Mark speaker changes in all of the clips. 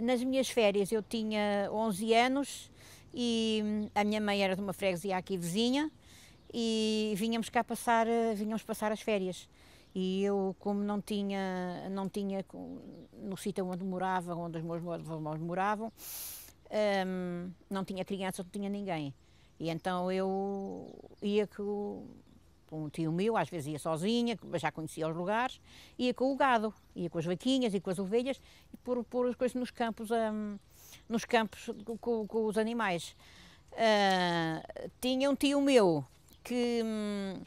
Speaker 1: Nas minhas férias eu tinha 11 anos e hum, a minha mãe era de uma freguesia aqui vizinha e vínhamos cá passar, eh, vínhamos passar as férias. E eu, como não tinha, não tinha no sítio onde morava, onde os meus avós moravam, hum, não tinha criança, não tinha ninguém. E então eu ia que com tipo, um tio meu, às vezes ia sozinha, já conhecia os lugares, ia com o gado, ia com as vaquinhas e com as ovelhas, e pôr, pôr as coisas nos campos, hum, nos campos com, com os animais. Uh, tinha um tio meu que. Hum,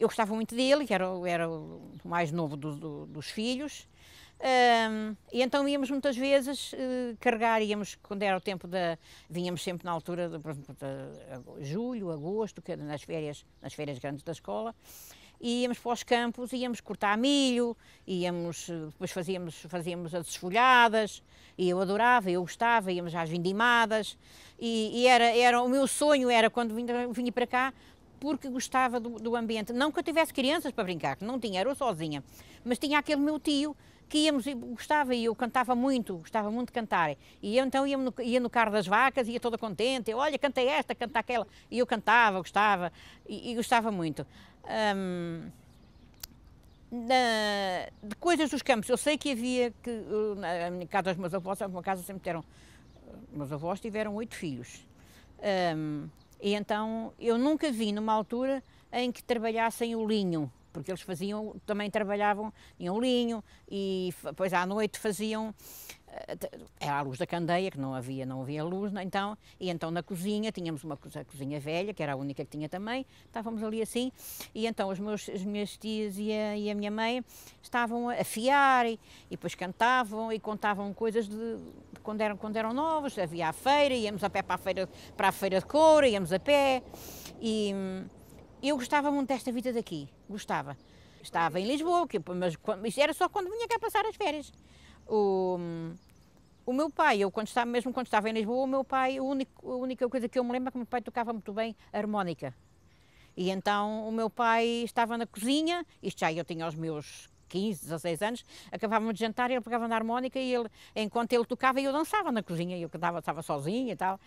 Speaker 1: eu gostava muito dele, que era, era o mais novo do, do, dos filhos. Um, e então íamos muitas vezes uh, carregar, íamos, quando era o tempo da. vinhamos sempre na altura, de, por exemplo, de julho, agosto, que nas férias, nas férias grandes da escola, e íamos para os campos, íamos cortar milho, íamos, eh, depois fazíamos, fazíamos as desfolhadas e eu adorava, eu gostava, íamos às vindimadas, e, e era, era, o meu sonho era, quando vinha, vinha para cá, porque gostava do, do ambiente. Não que eu tivesse crianças para brincar, não tinha, era eu sozinha, mas tinha aquele meu tio que íamos e gostava e eu cantava muito, gostava muito de cantar. E eu, então ia no, ia no carro das vacas, ia toda contente, eu, olha, cantei esta, canta aquela. E eu cantava, gostava e, e gostava muito. Hum, na, de coisas dos campos, eu sei que havia que eh, na minha casa, os meus avós, a minha casa sempre tiveram, eh, meus avós tiveram oito filhos. Hum, e então eu nunca vi numa altura em que trabalhassem o linho, porque eles faziam, também trabalhavam, em linho e depois à noite faziam, eh, era a luz da candeia, que não havia, não havia luz, né, então, e então na cozinha, tínhamos uma cozinha velha, que era a única que tinha também, estávamos ali assim, e então os meus, as minhas tias e a, e a minha mãe estavam a fiar, e, e depois cantavam e contavam coisas de quando eram, quando eram novos, havia a feira, íamos a pé para a feira, para a feira de couro, íamos a pé. E hum, eu gostava muito desta vida daqui, gostava. Estava em Lisboa, mas isto era só quando vinha cá passar as férias. O, hum, o meu pai, eu quando estava, mesmo quando estava em Lisboa, o meu pai, a única, a única coisa que eu me lembro é que o meu pai tocava muito bem harmónica. E então o meu pai estava na cozinha, isto já eu tinha os meus 15, 16 anos, acabávamos de jantar e ele pegava na harmónica e ele, enquanto ele tocava, eu dançava na cozinha, eu cantava, estava sozinha e tal.